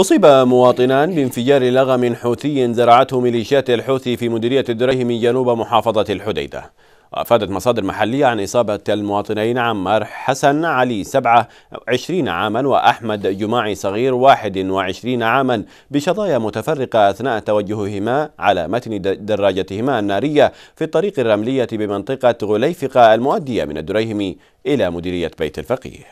أصيب مواطنان بانفجار لغم حوثي زرعته ميليشيات الحوثي في مديرية من جنوب محافظة الحديدة وأفادت مصادر محلية عن إصابة المواطنين عمار حسن علي 27 عاما وأحمد جماعي صغير 21 عاما بشظايا متفرقة أثناء توجههما على متن دراجتهما النارية في الطريق الرملية بمنطقة غليفقة المؤدية من الدريهم إلى مديرية بيت الفقيه